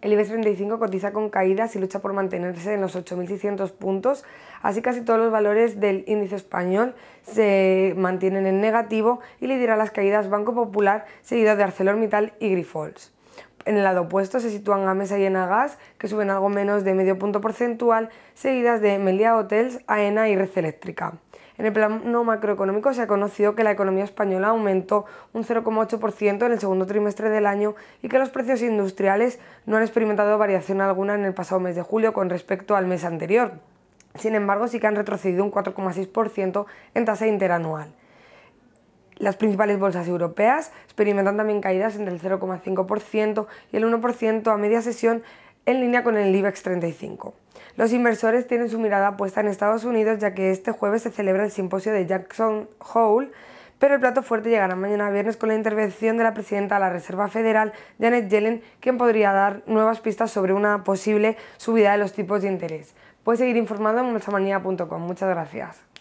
El IBEX 35 cotiza con caídas y lucha por mantenerse en los 8.600 puntos, así casi todos los valores del índice español se mantienen en negativo y lidera las caídas Banco Popular, seguida de ArcelorMittal y Grifols. En el lado opuesto se sitúan Amesa y Enagas, que suben algo menos de medio punto porcentual, seguidas de Melia Hotels, AENA y Red Eléctrica. En el plano macroeconómico se ha conocido que la economía española aumentó un 0,8% en el segundo trimestre del año y que los precios industriales no han experimentado variación alguna en el pasado mes de julio con respecto al mes anterior. Sin embargo, sí que han retrocedido un 4,6% en tasa interanual. Las principales bolsas europeas experimentan también caídas entre el 0,5% y el 1% a media sesión en línea con el IBEX 35. Los inversores tienen su mirada puesta en Estados Unidos ya que este jueves se celebra el simposio de Jackson Hole, pero el plato fuerte llegará mañana viernes con la intervención de la presidenta de la Reserva Federal, Janet Yellen, quien podría dar nuevas pistas sobre una posible subida de los tipos de interés. Puedes seguir informado en nuestramanía.com. Muchas gracias.